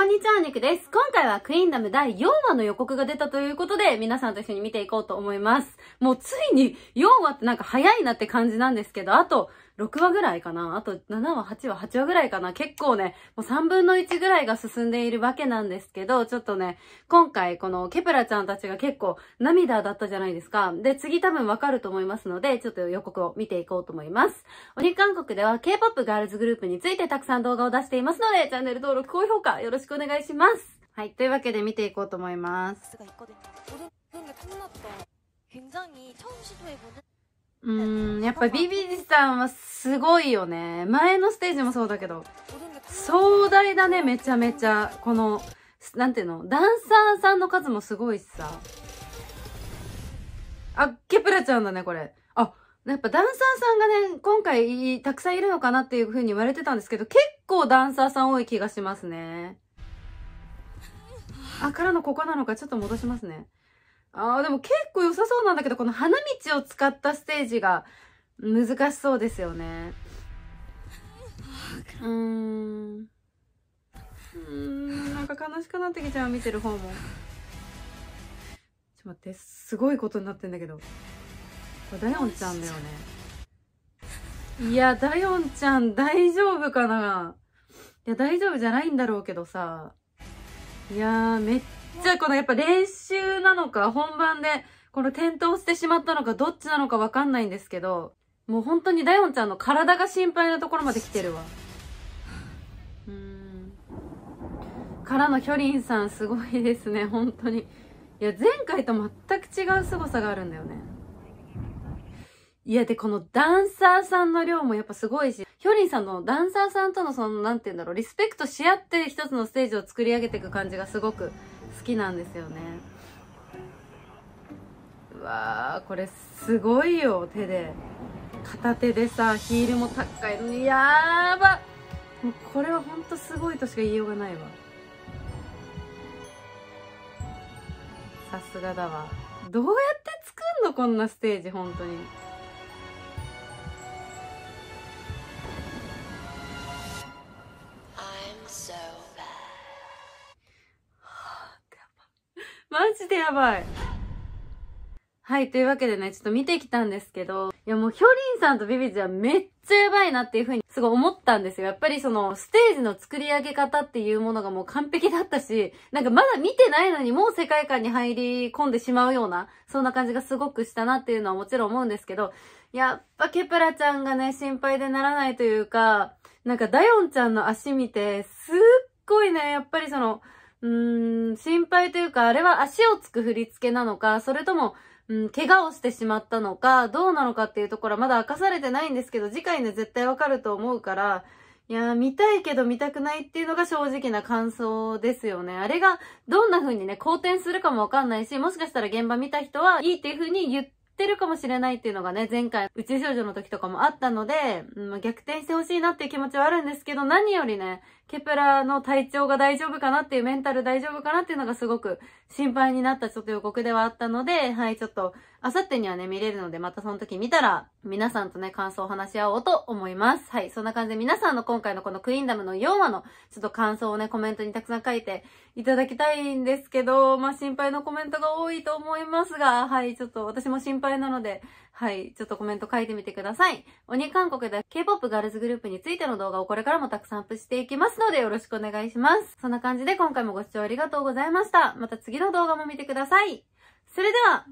こんにちは、ニクです。今回はクイーンダム第4話の予告が出たということで、皆さんと一緒に見ていこうと思います。もうついに4話ってなんか早いなって感じなんですけど、あと6話ぐらいかなあと7話、8話、8話ぐらいかな結構ね、もう3分の1ぐらいが進んでいるわけなんですけど、ちょっとね、今回このケプラちゃんたちが結構涙だったじゃないですか。で、次多分わかると思いますので、ちょっと予告を見ていこうと思います。鬼韓国では K-POP ガールズグループについてたくさん動画を出していますので、チャンネル登録、高評価よろしくくお願いします。はい、というわけで見ていこうと思います。うん、やっぱビビリさんはすごいよね。前のステージもそうだけど、壮大だね、めちゃめちゃ。この、なんていうの、ダンサーさんの数もすごいしさ。あ、ケプラちゃんだね、これ。あ、やっぱダンサーさんがね、今回たくさんいるのかなっていうふうに言われてたんですけど、結構ダンサーさん多い気がしますね。からのここなのか、ちょっと戻しますね。ああ、でも結構良さそうなんだけど、この花道を使ったステージが難しそうですよね。うーん。うーん、なんか悲しくなってきちゃう、見てる方も。ちょっと待って、すごいことになってんだけど。これダヨンちゃんだよね。いや、ダヨンちゃん大丈夫かないや、大丈夫じゃないんだろうけどさ。いやめっちゃこのやっぱ練習なのか、本番で、この転倒してしまったのか、どっちなのかわかんないんですけど、もう本当にダヨンちゃんの体が心配なところまで来てるわ。うん。からのヒョリンさんすごいですね、本当に。いや、前回と全く違う凄さがあるんだよね。いや、で、このダンサーさんの量もやっぱすごいし、ヒョリンさんのダンサーさんとのその、なんて言うんだろう、リスペクトし合って一つのステージを作り上げていく感じがすごく好きなんですよね。うわー、これすごいよ、手で。片手でさ、ヒールも高いのに、やーばもうこれはほんとすごいとしか言いようがないわ。さすがだわ。どうやって作んのこんなステージ、本当に。マジでやばい。はい、というわけでね、ちょっと見てきたんですけど、いやもうヒョリンさんとビビズはめっちゃやばいなっていう風にすごい思ったんですよ。やっぱりそのステージの作り上げ方っていうものがもう完璧だったし、なんかまだ見てないのにもう世界観に入り込んでしまうような、そんな感じがすごくしたなっていうのはもちろん思うんですけど、やっぱケプラちゃんがね、心配でならないというか、なんかダヨンちゃんの足見て、すっごいね、やっぱりその、うーん、心配というか、あれは足をつく振り付けなのか、それとも、うん、怪我をしてしまったのか、どうなのかっていうところはまだ明かされてないんですけど、次回ね、絶対わかると思うから、いやー、見たいけど見たくないっていうのが正直な感想ですよね。あれがどんな風にね、好転するかもわかんないし、もしかしたら現場見た人はいいっていう風に言ってってるかもしれないっていうのがね、前回、宇宙少女の時とかもあったので、うん、逆転してほしいなっていう気持ちはあるんですけど、何よりね、ケプラーの体調が大丈夫かなっていう、メンタル大丈夫かなっていうのがすごく心配になったちょっと予告ではあったので、はい、ちょっと、あさってにはね、見れるので、またその時見たら、皆さんとね、感想を話し合おうと思います。はい、そんな感じで皆さんの今回のこのクイーンダムの4話の、ちょっと感想をね、コメントにたくさん書いていただきたいんですけど、まあ、心配のコメントが多いと思いますが、はい、ちょっと私も心配なので、はい、ちょっとコメント書いてみてください。鬼韓国で K-POP ガールズグループについての動画をこれからもたくさんアップしていきますので、よろしくお願いします。そんな感じで今回もご視聴ありがとうございました。また次の動画も見てください。それでは、